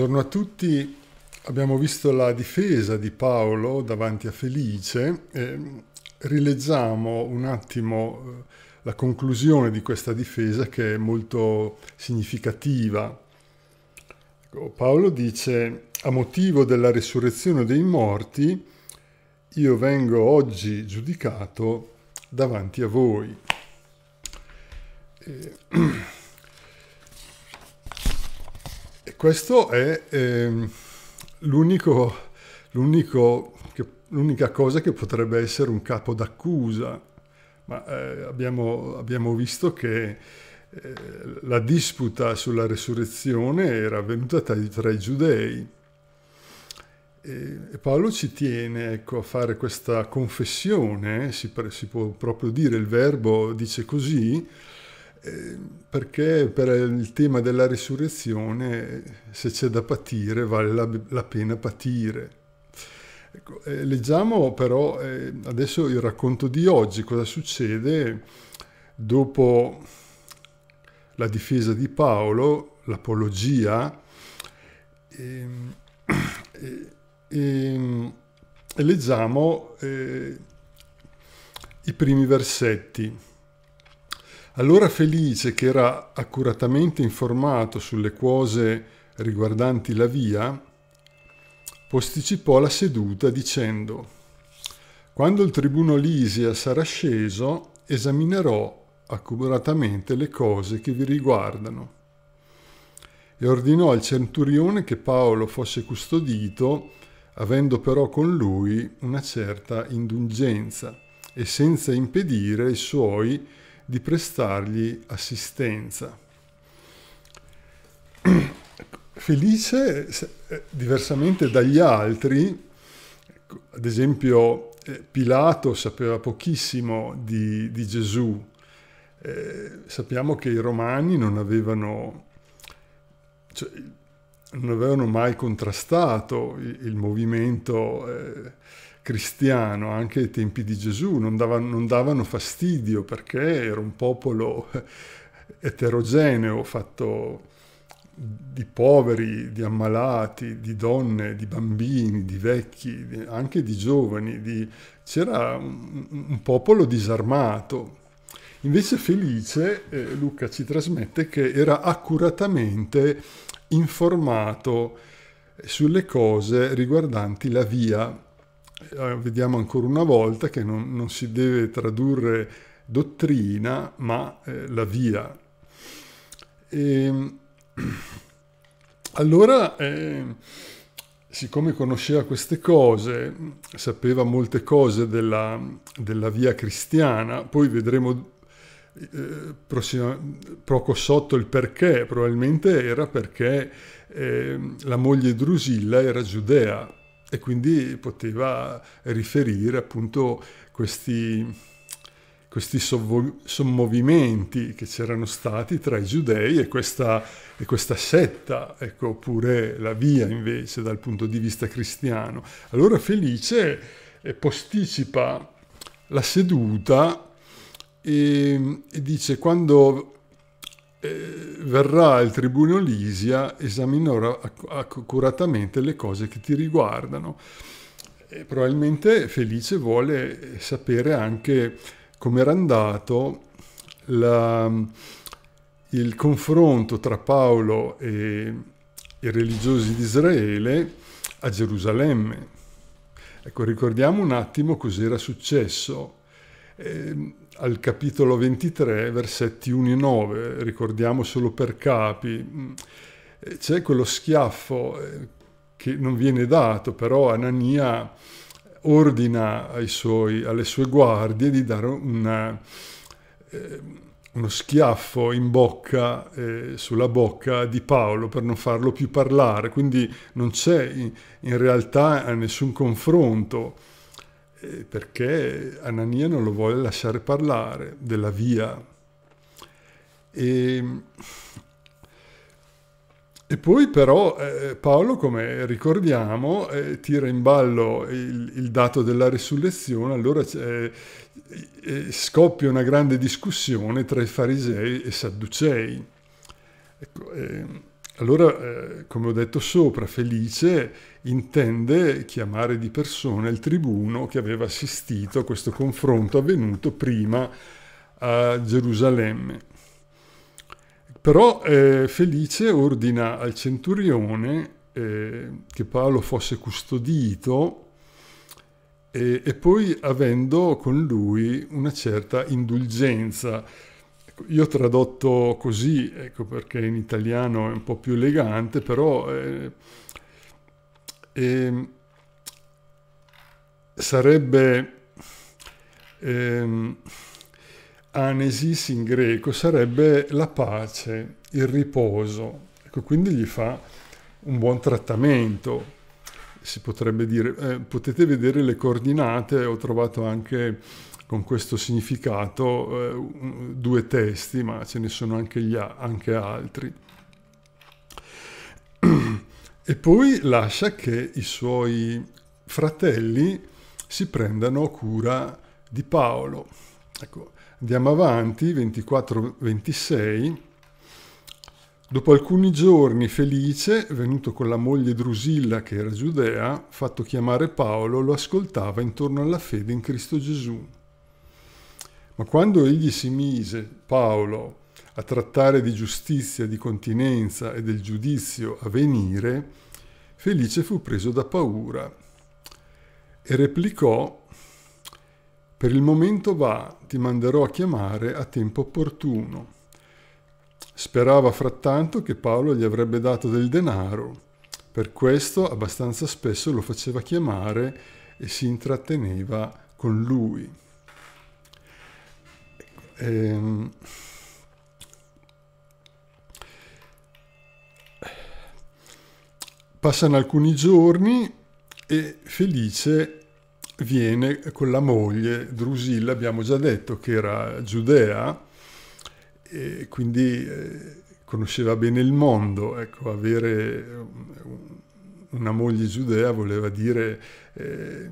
Buongiorno a tutti. Abbiamo visto la difesa di Paolo davanti a Felice. Eh, rileggiamo un attimo eh, la conclusione di questa difesa che è molto significativa. Ecco, Paolo dice, a motivo della risurrezione dei morti, io vengo oggi giudicato davanti a voi. E... Eh, questo è eh, l'unica cosa che potrebbe essere un capo d'accusa, ma eh, abbiamo, abbiamo, visto che eh, la disputa sulla resurrezione era avvenuta tra, tra i giudei. E Paolo ci tiene ecco, a fare questa confessione, eh, si, si, può proprio dire, il verbo dice così, Ehm, perché per il tema della risurrezione se c'è da patire vale la, la pena patire. Ecco, eh, leggiamo però eh, adesso il racconto di oggi, cosa succede dopo la difesa di Paolo, l'apologia, e, e, e, leggiamo eh, i primi versetti. Allora Felice, che era accuratamente informato sulle cose riguardanti la via, posticipò la seduta dicendo «Quando il tribuno Lisia sarà sceso, esaminerò accuratamente le cose che vi riguardano» e ordinò al centurione che Paolo fosse custodito, avendo però con lui una certa indulgenza e senza impedire ai suoi di prestargli assistenza. Felice, eh, diversamente dagli altri, ad esempio eh, Pilato sapeva pochissimo di, di Gesù, eh, sappiamo che i romani non avevano, cioè, non avevano mai contrastato il, il movimento eh, cristiano anche ai tempi di Gesù, non davano, non davano fastidio perché era un popolo eterogeneo, fatto di poveri, di ammalati, di donne, di bambini, di vecchi, anche di giovani. Di... C'era un, un, popolo disarmato. Invece Felice, eh, Luca ci trasmette, che era accuratamente informato sulle cose riguardanti la via eh, vediamo ancora una volta che non, non si deve tradurre dottrina, ma eh, la via. E, ehm, allora, eh, siccome conosceva queste cose, sapeva molte cose della, della via cristiana, poi vedremo eh, prossima, poco sotto il perché, probabilmente era perché ehm, la moglie Drusilla era giudea e quindi poteva riferire appunto questi, questi sovvo- sommovimenti che c'erano stati tra i giudei e questa, e questa setta, ecco, oppure la via invece dal punto di vista cristiano. Allora Felice eh, posticipa la seduta e, e dice quando eh, verrà il tribuno Lisia, esaminerà accuratamente le cose che ti riguardano. E probabilmente Felice vuole sapere anche come era andato la, il confronto tra Paolo e i religiosi di Israele a Gerusalemme. Ecco, ricordiamo un attimo cos'era successo. Eh, al capitolo 23, versetti 1 e 9, ricordiamo solo per capi, eh, c'è quello schiaffo eh, che non viene dato, però Anania ordina suoi, alle sue guardie di dare una, eh, uno schiaffo in bocca, eh, sulla bocca di Paolo per non farlo più parlare, quindi non c'è in, in realtà nessun confronto perché Anania non lo vuole lasciare parlare della via. E, e poi però eh, Paolo, come ricordiamo, eh, tira in ballo il, il, dato della risurrezione, allora eh, eh scoppia una grande discussione tra i farisei e i sadducei. Ecco, ehm, allora, eh, come ho detto sopra, Felice intende chiamare di persona il tribuno che aveva assistito a questo confronto avvenuto prima a Gerusalemme. Però eh, Felice ordina al centurione eh, che Paolo fosse custodito e, eh, e poi avendo con lui una certa indulgenza io ho tradotto così, ecco perché in italiano è un po' più elegante, però eh, eh, sarebbe eh, anesis in greco, sarebbe la pace, il riposo. Ecco, quindi gli fa un buon trattamento, si potrebbe dire. Eh, potete vedere le coordinate, ho trovato anche con questo significato eh, due testi, ma ce ne sono anche, gli, anche altri. E poi lascia che i suoi fratelli si prendano cura di Paolo. Ecco, andiamo avanti, 24-26. Dopo alcuni giorni Felice, venuto con la moglie Drusilla che era giudea, fatto chiamare Paolo, lo ascoltava intorno alla fede in Cristo Gesù. Ma quando egli si mise, Paolo, a trattare di giustizia, di continenza e del giudizio a venire, Felice fu preso da paura e replicò, per il momento va, ti manderò a chiamare a tempo opportuno. Sperava frattanto che Paolo gli avrebbe dato del denaro, per questo abbastanza spesso lo faceva chiamare e si intratteneva con lui. Ehm, passano alcuni giorni e Felice viene con la moglie Drusilla, abbiamo già detto che era giudea, e quindi eh, conosceva bene il mondo, ecco, avere una moglie giudea voleva dire... Eh,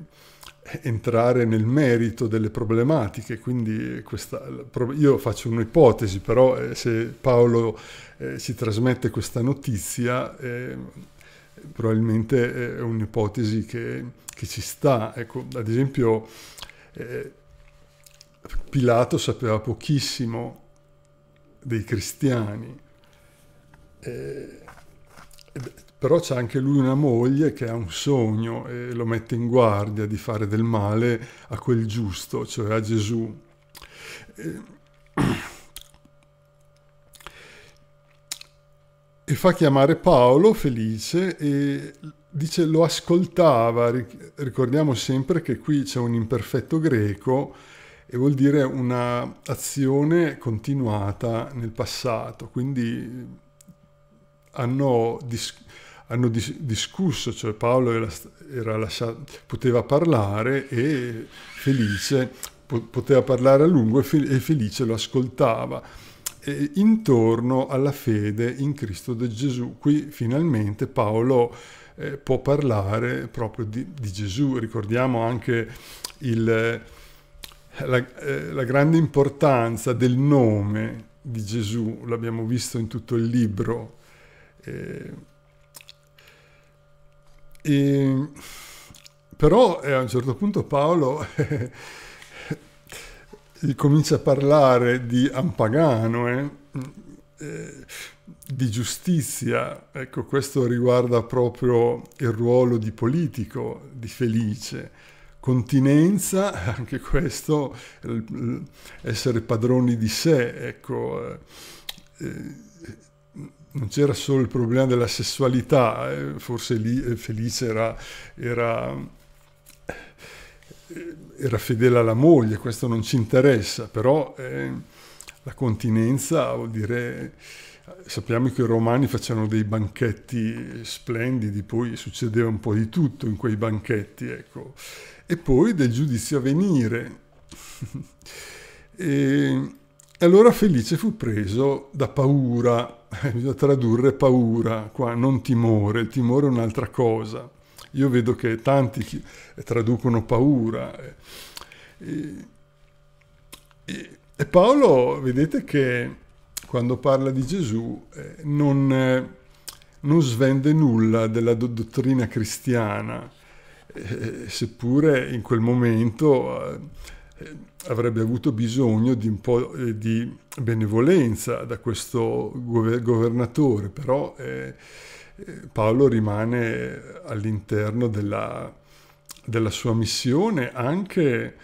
entrare nel merito delle problematiche, quindi questa, io faccio un'ipotesi, però eh, se Paolo eh, ci trasmette questa notizia, eh, probabilmente è un'ipotesi che, che, ci sta. Ecco, ad esempio, eh, Pilato sapeva pochissimo dei cristiani eh, però c'è anche lui una moglie che ha un sogno e lo mette in guardia di fare del male a quel giusto, cioè a Gesù. E... e fa chiamare Paolo felice e dice lo ascoltava, ricordiamo sempre che qui c'è un imperfetto greco e vuol dire un'azione continuata nel passato, quindi hanno eh, discusso hanno dis- discusso, cioè Paolo era, era lasciato, poteva parlare e Felice po- poteva parlare a lungo e, fe- e Felice lo ascoltava. E intorno alla fede in Cristo di Gesù. Qui finalmente Paolo eh, può parlare proprio di, di Gesù. Ricordiamo anche il, la, eh, la grande importanza del nome di Gesù, l'abbiamo visto in tutto il libro. Eh, e, però eh, a un certo punto Paolo comincia a parlare di ampagano, eh, eh, di giustizia. Ecco, questo riguarda proprio il ruolo di politico, di felice. Continenza, anche questo, essere padroni di sé, ecco, eh, eh non c'era solo il problema della sessualità, eh, forse lì eh, Felice era, era, eh, era fedele alla moglie, questo non ci interessa, però eh, la continenza vuol dire... Sappiamo che i romani facevano dei banchetti splendidi, poi succedeva un po' di tutto in quei banchetti, ecco. E poi del giudizio a venire. e, e allora Felice fu preso da paura, bisogna tradurre paura qua, non timore, il timore è un'altra cosa. Io vedo che tanti traducono paura. E, e, e Paolo, vedete che quando parla di Gesù eh, non, non svende nulla della do dottrina cristiana, eh, seppure in quel momento... Eh, avrebbe avuto bisogno di un po' eh, di benevolenza da questo governatore, però eh, eh, Paolo rimane all'interno della, della sua missione anche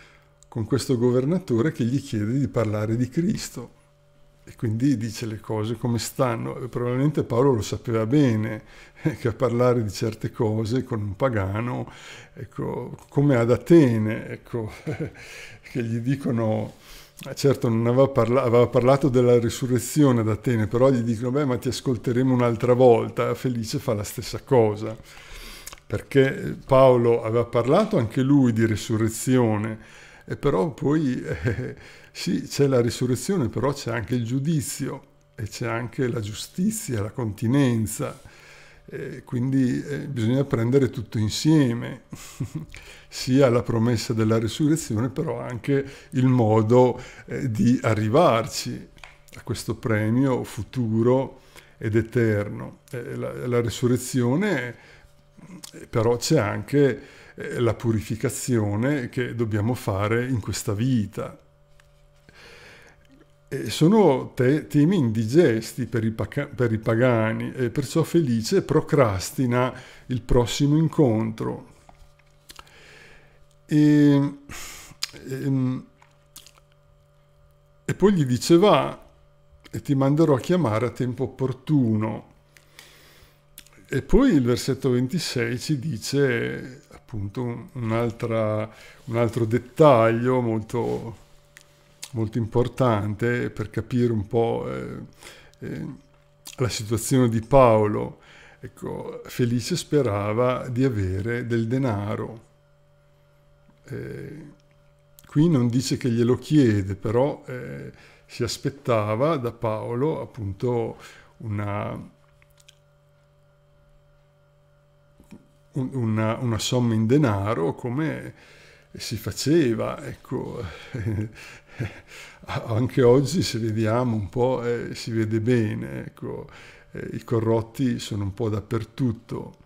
con questo governatore che gli chiede di parlare di Cristo e quindi dice le cose come stanno. probabilmente Paolo lo sapeva bene eh, che a parlare di certe cose con un pagano, ecco, come ad Atene, ecco, che gli dicono... Certo, non aveva, parla aveva, parlato della risurrezione ad Atene, però gli dicono, beh, ma ti ascolteremo un'altra volta. Felice fa la stessa cosa, perché Paolo aveva parlato anche lui di risurrezione, e però poi eh, sì, c'è la risurrezione, però c'è anche il giudizio e c'è anche la giustizia, la continenza. Eh, quindi bisogna prendere tutto insieme, sia la promessa della risurrezione, però anche il modo eh, di arrivarci a questo premio futuro ed eterno. Eh, la, la, risurrezione, eh, però, c'è anche la purificazione che dobbiamo fare in questa vita sono te, temi indigesti per i, per i pagani e perciò Felice procrastina il prossimo incontro. E, e, ehm, e poi gli diceva e ti manderò a chiamare a tempo opportuno. E poi il versetto 26 ci dice appunto un, un altro dettaglio molto molto importante per capire un po' eh, eh, la situazione di Paolo. Ecco, Felice sperava di avere del denaro. Eh, qui non dice che glielo chiede, però eh, si aspettava da Paolo appunto una, una, una somma in denaro come si faceva, ecco, anche oggi se vediamo un po' eh, si vede bene, ecco, eh, i corrotti sono un po' dappertutto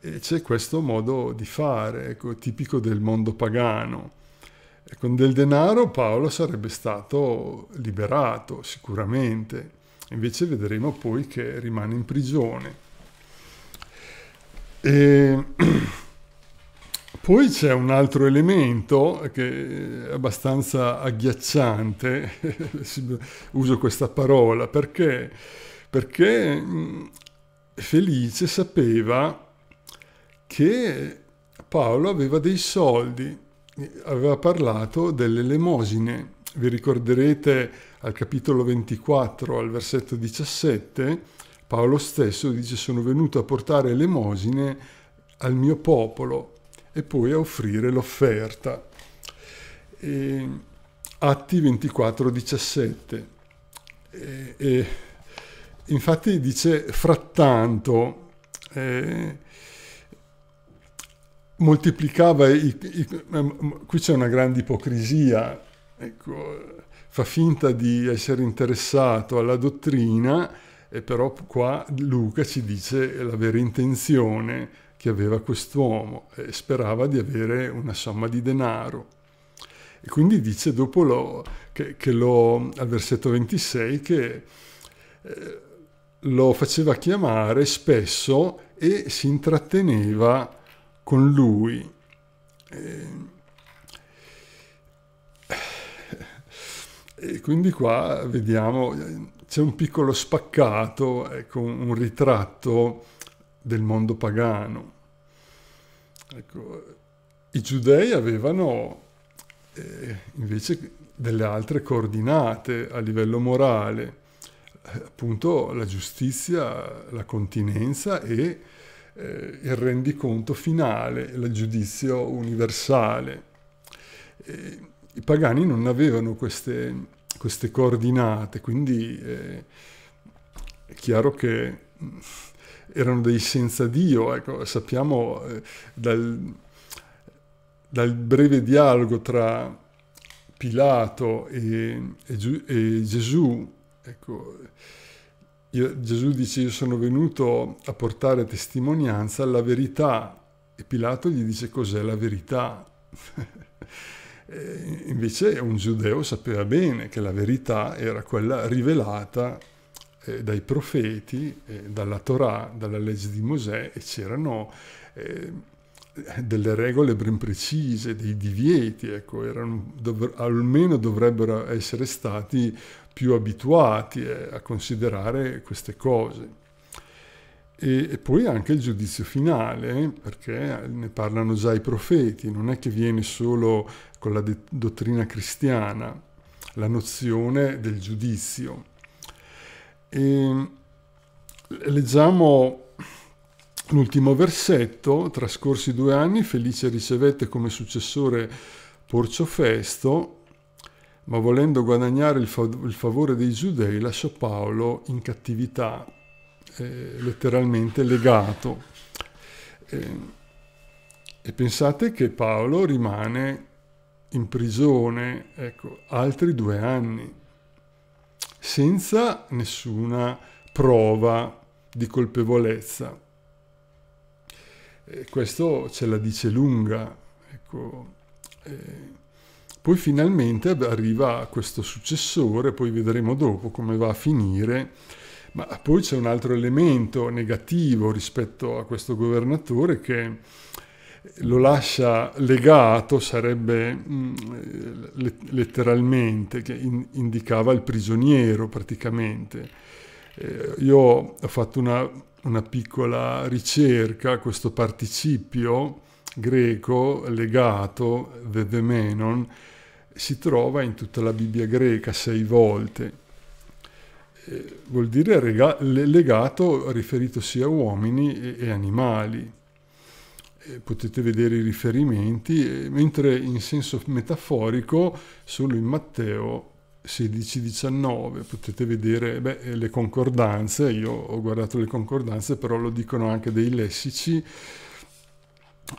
e c'è questo modo di fare, ecco, tipico del mondo pagano. E con del denaro Paolo sarebbe stato liberato sicuramente, invece vedremo poi che rimane in prigione. E... Poi c'è un altro elemento che è abbastanza agghiacciante, uso questa parola, perché, perché Felice sapeva che Paolo aveva dei soldi, aveva parlato delle elemosine. Vi ricorderete al capitolo 24, al versetto 17, Paolo stesso dice sono venuto a portare elemosine al mio popolo e poi a offrire l'offerta. Atti 24:17. E, e, infatti dice frattanto eh, moltiplicava i, i, qui c'è una grande ipocrisia ecco, fa finta di essere interessato alla dottrina e però qua Luca ci dice la vera intenzione che aveva quest'uomo e sperava di avere una somma di denaro. E quindi dice dopo lo, che, che lo, al versetto 26 che eh, lo faceva chiamare spesso e si intratteneva con lui. E, E quindi qua vediamo, c'è un piccolo spaccato, ecco, un ritratto del mondo pagano. Ecco, I giudei avevano eh, invece delle altre coordinate a livello morale, eh, appunto la giustizia, la continenza e eh, il rendiconto finale, il giudizio universale. I pagani non avevano queste, queste coordinate, quindi eh, è chiaro che mm, erano dei senza Dio, ecco, sappiamo eh, dal, dal, breve dialogo tra Pilato e, e, e Gesù, ecco, io, Gesù dice io sono venuto a portare testimonianza alla verità e Pilato gli dice cos'è la verità. invece un giudeo sapeva bene che la verità era quella rivelata eh, dai profeti, eh, dalla Torah, dalla legge di Mosè e c'erano eh, delle regole ben precise, dei divieti, ecco, erano, dov- almeno dovrebbero essere stati più abituati eh, a considerare queste cose. E, poi anche il giudizio finale, eh, perché ne parlano già i profeti, non è che viene solo con la dottrina cristiana la nozione del giudizio. E leggiamo l'ultimo versetto. Trascorsi due anni, Felice ricevette come successore Porcio Festo, ma volendo guadagnare il, fav- il, favore dei giudei lasciò Paolo in cattività, eh, letteralmente legato. Eh, e pensate che Paolo rimane in prigione ecco, altri due anni senza nessuna prova di colpevolezza. E questo ce la dice lunga. Ecco. poi finalmente arriva questo successore, poi vedremo dopo come va a finire, ma poi c'è un altro elemento negativo rispetto a questo governatore che È lo lascia legato, sarebbe mm, letteralmente, che indicava il prigioniero praticamente. Eh, io ho fatto una, una piccola ricerca, questo participio greco legato, vedemenon, si trova in tutta la Bibbia greca sei volte. Eh, vuol dire legato riferito sia a uomini e, e animali. Eh, potete vedere i riferimenti, eh, mentre in senso metaforico solo in Matteo 16-19 potete vedere beh, eh, le concordanze, io ho guardato le concordanze, però lo dicono anche dei lessici,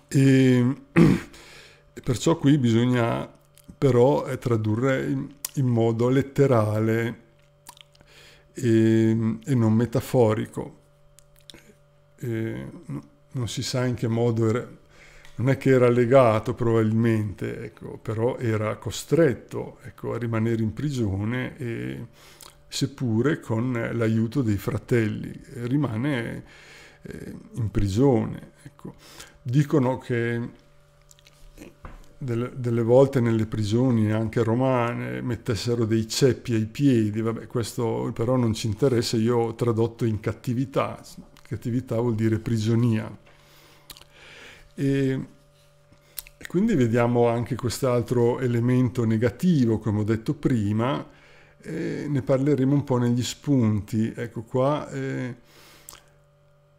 e perciò qui bisogna però tradurre in, modo letterale e, e non metaforico. E, non si sa in che modo era, non è che era legato probabilmente, ecco, però era costretto ecco, a rimanere in prigione e, seppure con l'aiuto dei fratelli, eh, rimane eh, in prigione. Ecco. Dicono che delle, delle, volte nelle prigioni anche romane mettessero dei ceppi ai piedi, vabbè questo però non ci interessa, io ho tradotto in cattività, Cattività vuol dire prigionia. E, e quindi vediamo anche quest'altro elemento negativo, come ho detto prima, eh, ne parleremo un po' negli spunti. Ecco qua, eh,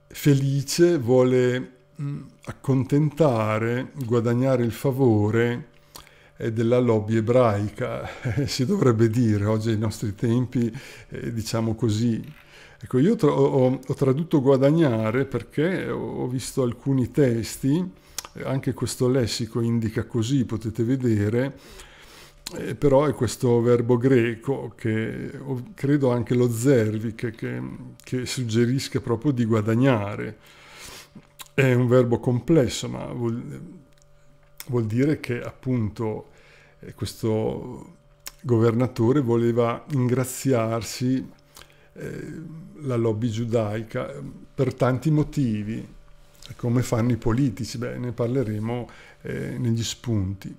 felice vuole mh, mm, accontentare, guadagnare il favore eh, della lobby ebraica, si dovrebbe dire oggi ai nostri tempi, eh, diciamo così. Ecco, io tra ho, ho, tradotto guadagnare perché ho visto alcuni testi, eh, anche questo lessico indica così, potete vedere, eh, però è questo verbo greco che credo anche lo zervi che, che, che suggerisca proprio di guadagnare. È un verbo complesso, ma vuol, vuol dire che appunto eh, questo governatore voleva ingraziarsi Ehm, la lobby giudaica ehm, per tanti motivi, come fanno i politici, beh, ne parleremo eh, negli spunti.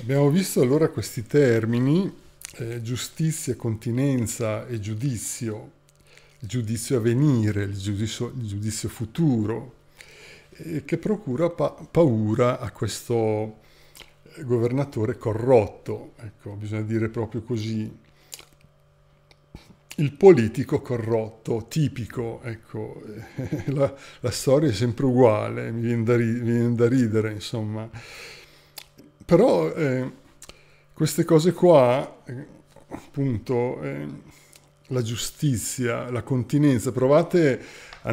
Abbiamo visto allora questi termini, eh, giustizia, continenza e giudizio, il giudizio a venire, il giudizio, il giudizio futuro, eh, che procura pa paura a questo governatore corrotto, ecco, bisogna dire proprio così, il politico corrotto, tipico, ecco, la, la, storia è sempre uguale, mi viene da, ri, viene da ridere, insomma. Però eh, queste cose qua, eh, appunto, eh, la giustizia, la continenza, provate ad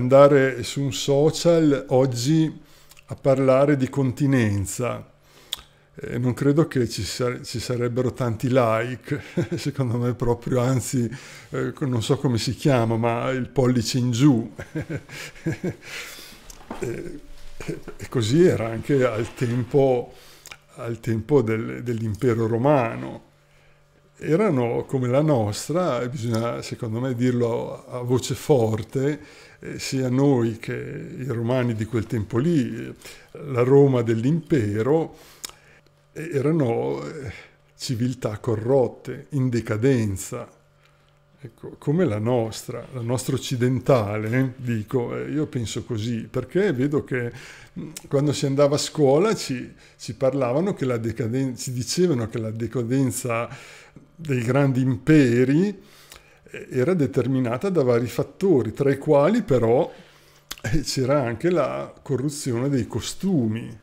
andare su un social oggi a parlare di continenza, eh, non credo che ci, sare ci, sarebbero tanti like, secondo me proprio, anzi eh, non so come si chiama, ma il pollice in giù. e, eh, e, così era anche al tempo, al tempo del, dell'impero romano. Erano come la nostra, bisogna secondo me dirlo a, voce forte, eh, sia noi che i romani di quel tempo lì, la Roma dell'impero, erano eh, civiltà corrotte, in decadenza, ecco, come la nostra, la nostra occidentale, eh, dico, eh, io penso così, perché vedo che mm, quando si andava a scuola ci, ci parlavano che la decadenza, ci dicevano che la decadenza dei grandi imperi era determinata da vari fattori, tra i quali però c'era anche la corruzione dei costumi,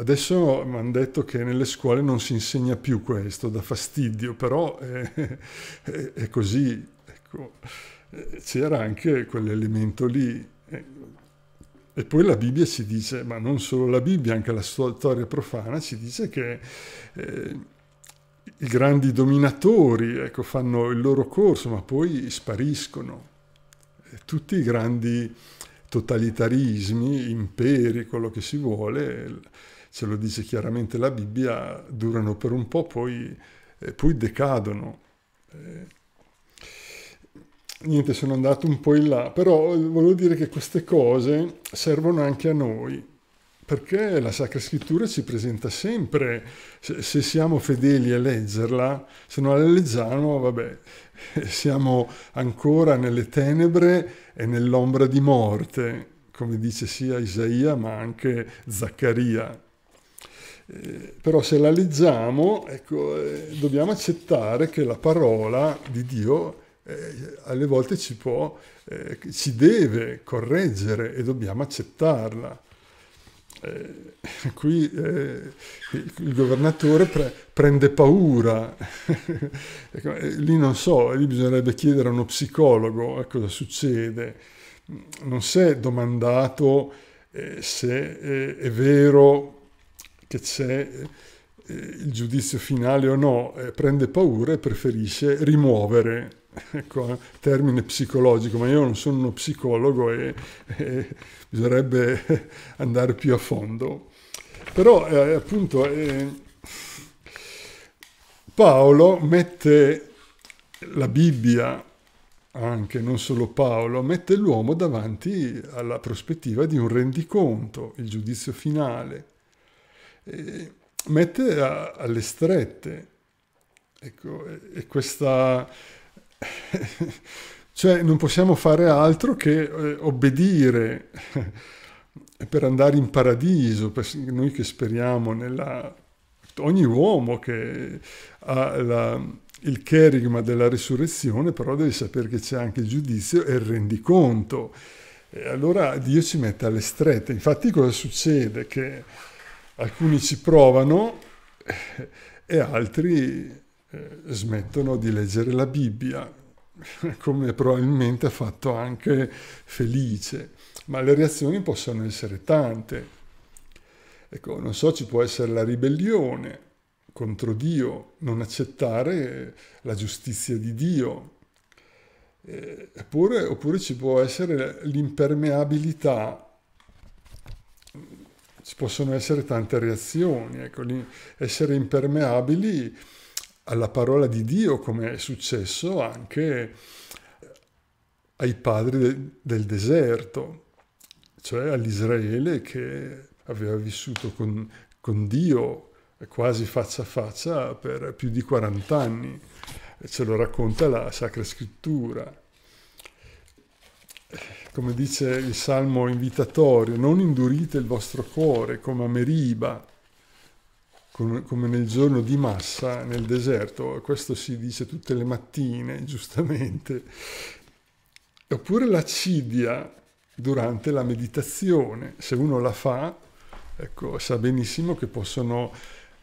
Adesso mi hanno detto che nelle scuole non si insegna più questo, da fastidio, però è, è, è così. Ecco. Eh, c'era anche quell'elemento lì. Eh. E poi la Bibbia ci dice, ma non solo la Bibbia, anche la storia profana ci dice che eh, i grandi dominatori ecco, fanno il loro corso, ma poi spariscono. Eh, tutti i grandi totalitarismi, imperi, quello che si vuole, ce lo dice chiaramente la Bibbia, durano per un po', poi, eh, poi decadono. Eh, niente, sono andato un po' in là, però volevo dire che queste cose servono anche a noi, perché la Sacra Scrittura ci presenta sempre, se, siamo fedeli a leggerla, se non la leggiamo, vabbè, siamo ancora nelle tenebre e nell'ombra di morte, come dice sia Isaia ma anche Zaccaria. Eh, però se analizziamo, ecco, eh, dobbiamo accettare che la parola di Dio eh, alle volte ci può, eh, ci deve correggere e dobbiamo accettarla. Eh, qui il governatore pre- prende paura, ecco, lì non so, lì bisognerebbe chiedere a uno psicologo cosa succede. Non si è domandato se è vero che c'è eh, il giudizio finale o no, eh, prende paura e preferisce rimuovere. Ecco, eh, termine psicologico, ma io non sono uno psicologo e, e bisognerebbe andare più a fondo. Però eh, appunto eh, Paolo mette la Bibbia anche, non solo Paolo, mette l'uomo davanti alla prospettiva di un rendiconto, il giudizio finale mette a, alle strette. Ecco, e questa... cioè non possiamo fare altro che eh, obbedire per andare in paradiso, per, noi che speriamo nella... Ogni uomo che ha la, il cherigma della risurrezione, però deve sapere che c'è anche il giudizio e il rendiconto. E allora Dio ci mette alle strette. Infatti cosa succede? Che alcuni ci provano eh, e altri eh, smettono di leggere la Bibbia, come probabilmente ha fatto anche Felice. Ma le reazioni possono essere tante. Ecco, non so, ci può essere la ribellione contro Dio, non accettare la giustizia di Dio, Eppure, eh, oppure ci può essere l'impermeabilità ci possono essere tante reazioni, ecco, essere impermeabili alla parola di Dio, come è successo anche ai padri de del deserto, cioè all'Israele che aveva vissuto con, con Dio quasi faccia a faccia per più di 40 anni, ce lo racconta la Sacra Scrittura come dice il Salmo invitatorio, non indurite il vostro cuore come a Meriba, come nel giorno di massa nel deserto, questo si dice tutte le mattine, giustamente, oppure l'accidia durante la meditazione, se uno la fa, ecco, sa benissimo che possono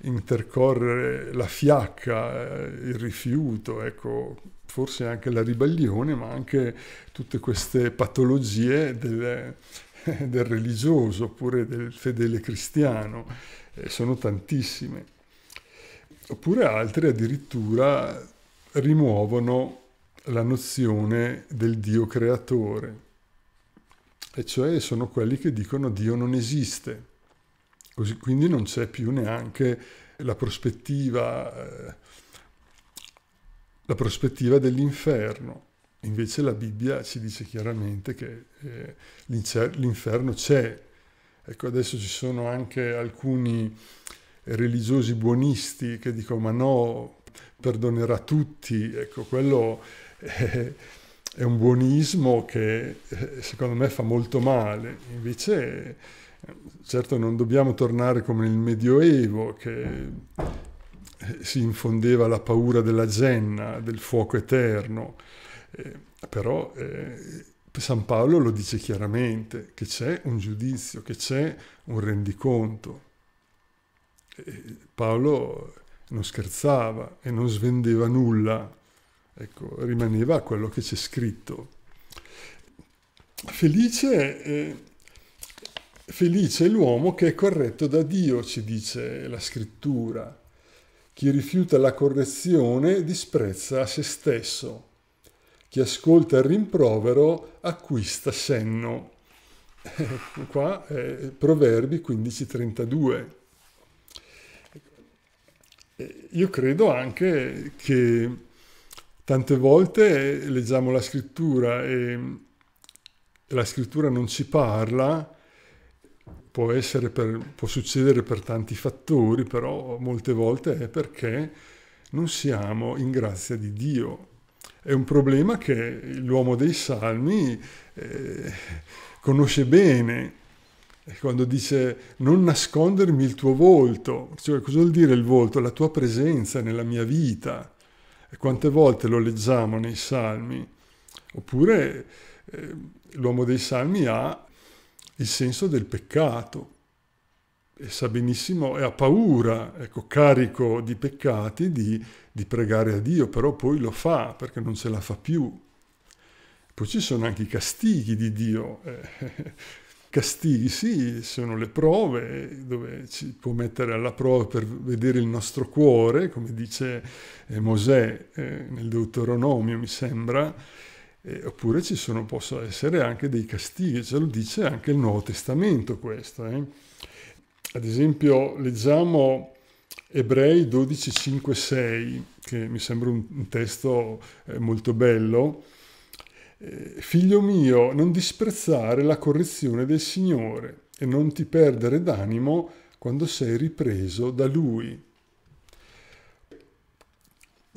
intercorrere la fiacca, eh, il rifiuto, ecco, forse anche la ribellione, ma anche tutte queste patologie del, del religioso oppure del fedele cristiano, eh, sono tantissime. Oppure altre addirittura rimuovono la nozione del Dio creatore, e cioè sono quelli che dicono Dio non esiste, Così, quindi non c'è più neanche la prospettiva eh, la prospettiva dell'inferno. Invece la Bibbia ci dice chiaramente che eh, l'inferno c'è. Ecco, adesso ci sono anche alcuni religiosi buonisti che dicono ma no, perdonerà tutti. Ecco, quello è, è un buonismo che eh, secondo me fa molto male. Invece eh, certo non dobbiamo tornare come nel Medioevo che si infondeva la paura della genna, del fuoco eterno. Eh, però eh, San Paolo lo dice chiaramente, che c'è un giudizio, che c'è un rendiconto. E Paolo non scherzava e non svendeva nulla, ecco, rimaneva a quello che c'è scritto. Felice, eh, felice è l'uomo che è corretto da Dio, ci dice la scrittura chi rifiuta la correzione disprezza a se stesso. Chi ascolta il rimprovero acquista senno. Qua è Proverbi 15.32. Io credo anche che tante volte leggiamo la scrittura e la scrittura non ci parla, può, per, può succedere per tanti fattori, però molte volte è perché non siamo in grazia di Dio. È un problema che l'uomo dei salmi eh, conosce bene. Quando dice non nascondermi il tuo volto, cioè cosa vuol dire il volto? La tua presenza nella mia vita. E quante volte lo leggiamo nei salmi? Oppure eh, l'uomo dei salmi ha il senso del peccato e sa benissimo e ha paura, ecco, carico di peccati, di, di pregare a Dio, però poi lo fa perché non ce la fa più. Poi ci sono anche i castighi di Dio. Eh. castighi, sì, sono le prove dove ci può mettere alla prova per vedere il nostro cuore, come dice eh, Mosè eh, nel Deuteronomio, mi sembra, eh, oppure ci sono, possono essere anche dei castighi, ce lo dice anche il Nuovo Testamento questo. Eh. Ad esempio leggiamo Ebrei 12, 5, 6, che mi sembra un, un testo eh, molto bello. Eh, Figlio mio, non disprezzare la correzione del Signore e non ti perdere d'animo quando sei ripreso da Lui,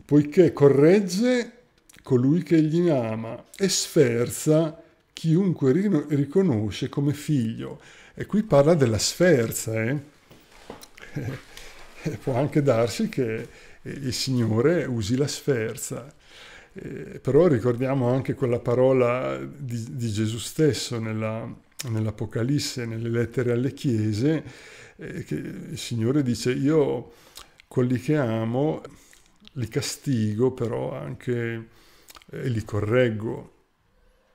poiché corregge colui che gli ama e sferza chiunque riconosce come figlio. E qui parla della sferza, eh? e può anche darsi che il Signore usi la sferza. Eh, però ricordiamo anche quella parola di, di Gesù stesso nell'Apocalisse, nelle lettere alle chiese, eh, che il Signore dice io quelli che amo li castigo però anche e li correggo.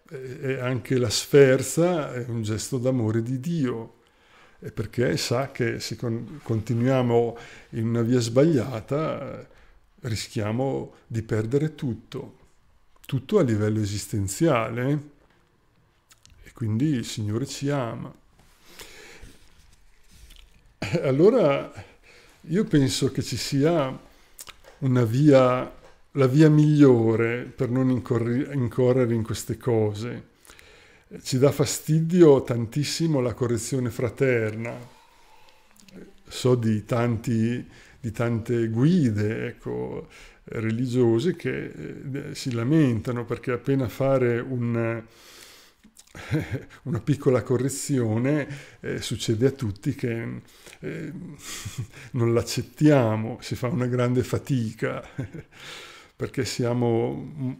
E anche la sferza è un gesto d'amore di Dio, perché sa che se continuiamo in una via sbagliata rischiamo di perdere tutto, tutto a livello esistenziale. E quindi il Signore ci ama. Allora io penso che ci sia una via la via migliore per non incorrere in queste cose. Ci dà fastidio tantissimo la correzione fraterna. So di, tanti, di tante guide ecco, religiose che eh, si lamentano perché appena fare un, una piccola correzione eh, succede a tutti che eh, non l'accettiamo, si fa una grande fatica. perché siamo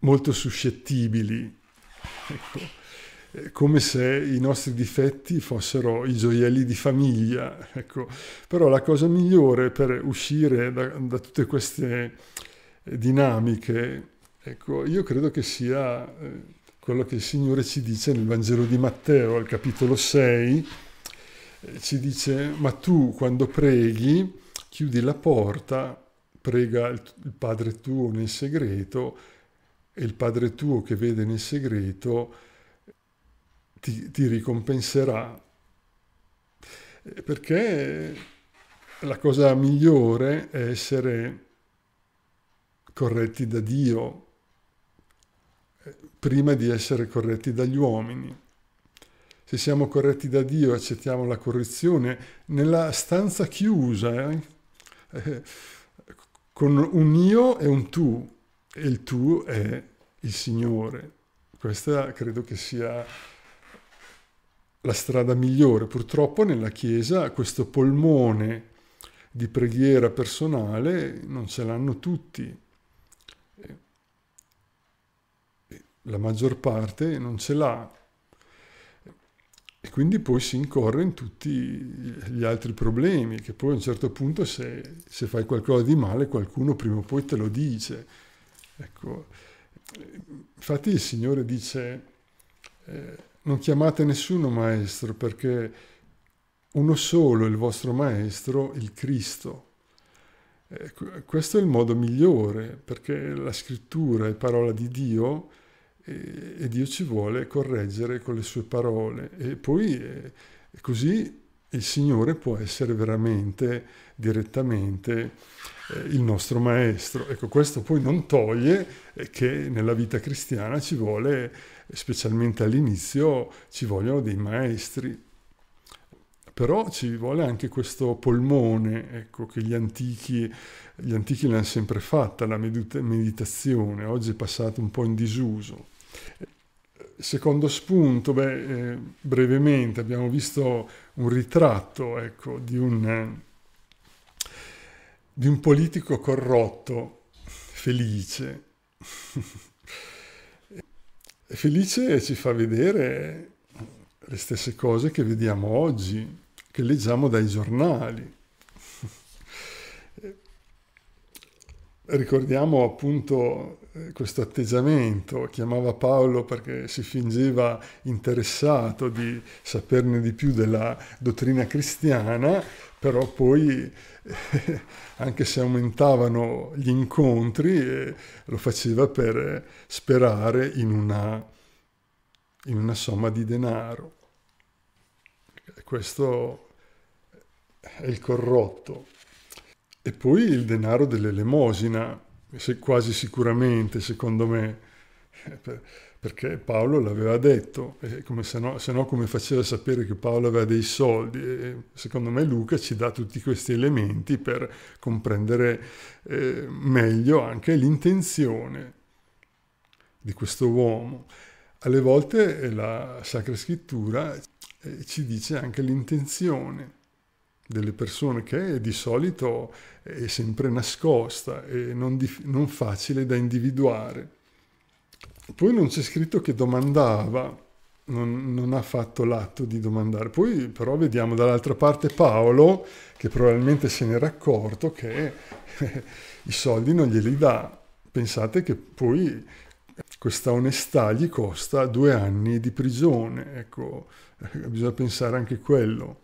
molto suscettibili, ecco. come se i nostri difetti fossero i gioielli di famiglia. Ecco. Però la cosa migliore per uscire da, da tutte queste eh, dinamiche, ecco, io credo che sia eh, quello che il Signore ci dice nel Vangelo di Matteo, al capitolo 6, eh, ci dice, ma tu quando preghi chiudi la porta prega il Padre tuo nel segreto e il Padre tuo che vede nel segreto ti, ti ricompenserà. Perché la cosa migliore è essere corretti da Dio prima di essere corretti dagli uomini. Se siamo corretti da Dio accettiamo la correzione nella stanza chiusa. Eh? con un io e un tu, e il tu è il Signore. Questa credo che sia la strada migliore. Purtroppo nella Chiesa questo polmone di preghiera personale non ce l'hanno tutti. La maggior parte non ce l'ha. E quindi poi si incorre in tutti gli altri problemi, che poi a un certo punto se, se fai qualcosa di male qualcuno prima o poi te lo dice. Ecco, infatti il Signore dice, eh, non chiamate nessuno maestro perché uno solo è il vostro maestro, il Cristo. Eh, questo è il modo migliore perché la scrittura è parola di Dio e, e Dio ci vuole correggere con le sue parole e poi eh, così il Signore può essere veramente direttamente eh, il nostro maestro. Ecco, questo poi non toglie eh, che nella vita cristiana ci vuole, specialmente all'inizio, ci vogliono dei maestri. Però ci vuole anche questo polmone, ecco, che gli antichi, gli antichi l'hanno sempre fatta, la meditazione, oggi è passata un po' in disuso. Secondo spunto, beh, eh, brevemente abbiamo visto un ritratto ecco, di, un, eh, di un politico corrotto, felice. felice ci fa vedere le stesse cose che vediamo oggi, che leggiamo dai giornali. Ricordiamo appunto eh, questo atteggiamento, chiamava Paolo perché si fingeva interessato di saperne di più della dottrina cristiana, però poi eh, anche se aumentavano gli incontri eh, lo faceva per sperare in una, in una somma di denaro. Questo è il corrotto. E poi il denaro dell'elemosina, quasi sicuramente, secondo me, eh, perché Paolo l'aveva detto, eh, come se, no, se no come faceva a sapere che Paolo aveva dei soldi? E secondo me Luca ci dà tutti questi elementi per comprendere eh, meglio anche l'intenzione di questo uomo. Alle volte la Sacra Scrittura eh, ci dice anche l'intenzione delle persone che di solito è sempre nascosta e non, non facile da individuare. Poi non c'è scritto che domandava, non, non, ha fatto l'atto di domandare. Poi però vediamo dall'altra parte Paolo, che probabilmente se n'era accorto, che eh, i soldi non glieli dà. Pensate che poi questa onestà gli costa due anni di prigione, ecco, eh, bisogna pensare anche a quello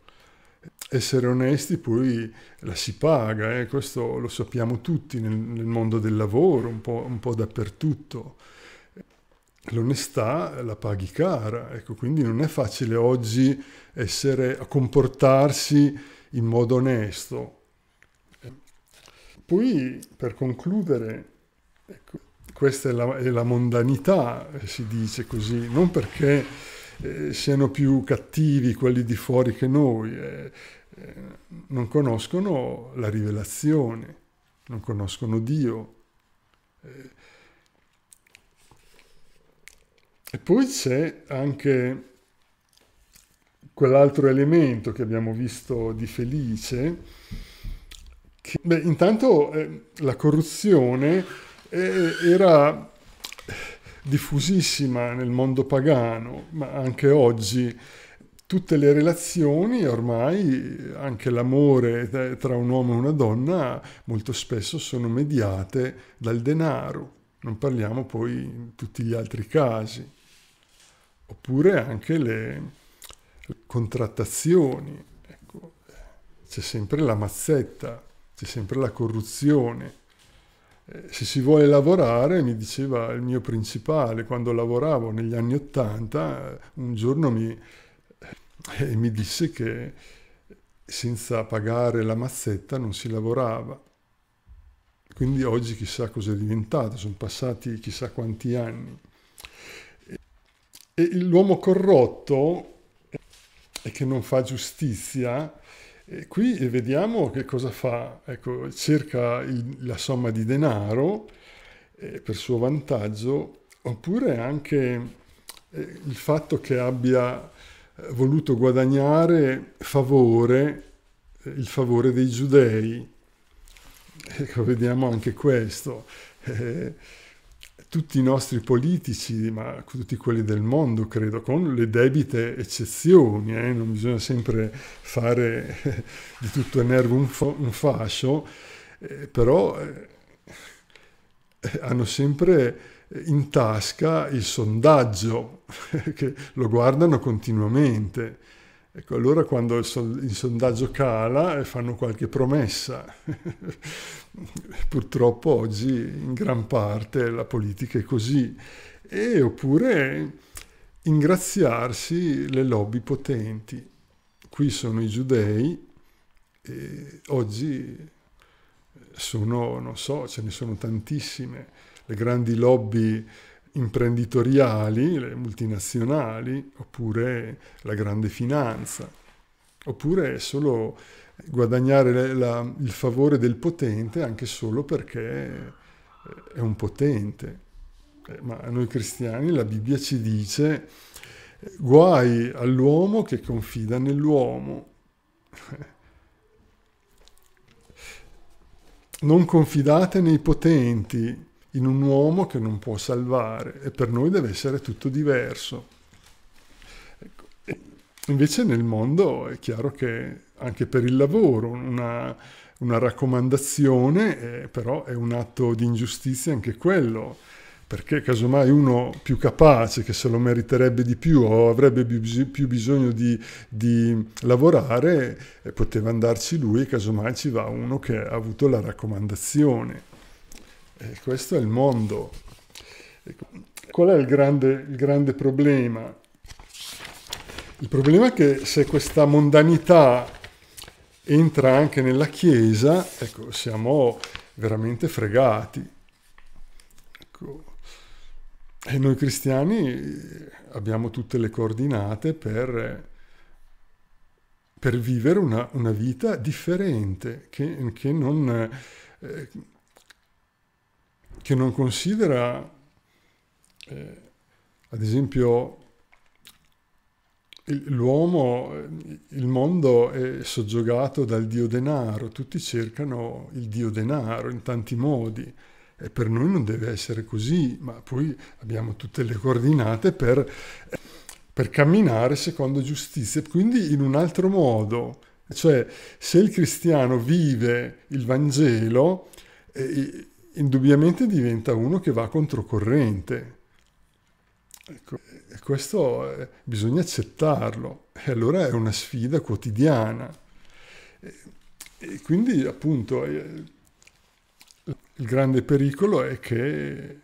essere onesti poi la si paga, eh? questo lo sappiamo tutti nel, nel mondo del lavoro, un po', un po dappertutto. L'onestà la paghi cara, ecco, quindi non è facile oggi essere, comportarsi in modo onesto. Poi, per concludere, ecco, questa è la, è la mondanità, eh, si dice così, non perché eh, siano più cattivi quelli di fuori che noi, eh, eh, non conoscono la rivelazione, non conoscono Dio. Eh, e poi c'è anche quell'altro elemento che abbiamo visto di Felice, che beh, intanto eh, la corruzione era diffusissima nel mondo pagano, ma anche oggi tutte le relazioni, ormai anche l'amore tra un uomo e una donna, molto spesso sono mediate dal denaro. Non parliamo poi in tutti gli altri casi. Oppure anche le, le contrattazioni. Ecco, c'è sempre la mazzetta, c'è sempre la corruzione eh, se si vuole lavorare, mi diceva il mio principale, quando lavoravo negli anni Ottanta, eh, un giorno mi, eh, mi, disse che senza pagare la mazzetta non si lavorava. Quindi oggi chissà cosa è diventato, sono passati chissà quanti anni. E l'uomo corrotto eh, e che non fa giustizia e qui vediamo che cosa fa, ecco, cerca il, la somma di denaro eh, per suo vantaggio, oppure anche eh, il fatto che abbia eh, voluto guadagnare favore, eh, il favore dei giudei. Ecco, vediamo anche questo. Eh, tutti i nostri politici, ma tutti quelli del mondo credo, con le debite eccezioni, eh? non bisogna sempre fare di tutto nervo un, un fascio, eh, però eh, eh, hanno sempre in tasca il sondaggio, che lo guardano continuamente. Ecco, allora quando il, sondaggio cala fanno qualche promessa. Purtroppo oggi in gran parte la politica è così. E oppure ingraziarsi le lobby potenti. Qui sono i giudei e oggi sono, non so, ce ne sono tantissime. Le grandi lobby imprenditoriali, le multinazionali, oppure la grande finanza, oppure solo guadagnare la, il favore del potente anche solo perché eh, è un potente. Eh, ma a noi cristiani la Bibbia ci dice guai all'uomo che confida nell'uomo. Non confidate nei potenti, in un uomo che non può salvare e per noi deve essere tutto diverso. Ecco. Invece nel mondo è chiaro che anche per il lavoro una, una raccomandazione, eh, però è un atto di ingiustizia anche quello, perché casomai uno più capace, che se lo meriterebbe di più o avrebbe più bisogno di, di lavorare, eh, poteva andarci lui, e casomai ci va uno che ha avuto la raccomandazione. E eh, questo è il mondo. Ecco, qual è il grande, il grande problema? Il problema è che se questa mondanità entra anche nella Chiesa, ecco, siamo veramente fregati. Ecco. E noi cristiani abbiamo tutte le coordinate per, per vivere una, una, vita differente, che, che non... Eh, che non considera, eh, ad esempio, l'uomo, il mondo è soggiogato dal dio denaro, tutti cercano il dio denaro in tanti modi e per noi non deve essere così, ma poi abbiamo tutte le coordinate per, per camminare secondo giustizia, quindi in un altro modo. Cioè, se il cristiano vive il Vangelo, eh, indubbiamente diventa uno che va controcorrente. Ecco, questo eh, bisogna accettarlo e allora è una sfida quotidiana. E, e quindi appunto eh, il grande pericolo è che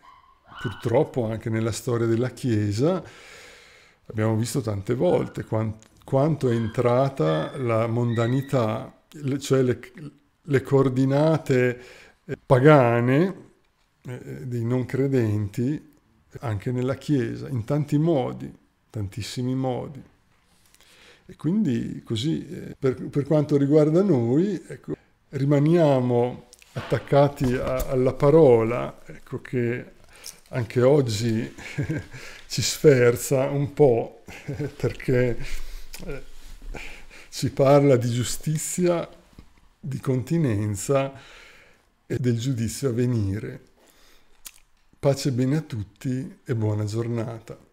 purtroppo anche nella storia della Chiesa abbiamo visto tante volte quant- quanto è entrata la mondanità, cioè le, le coordinate eh, pagane, eh, eh, dei non credenti, anche nella Chiesa, in tanti modi, tantissimi modi. E quindi così, eh, per, per, quanto riguarda noi, ecco, rimaniamo attaccati a, alla parola, ecco, che anche oggi ci sferza un po', perché eh, ci parla di giustizia, di continenza, e del giudizio a venire. Pace e bene a tutti e buona giornata.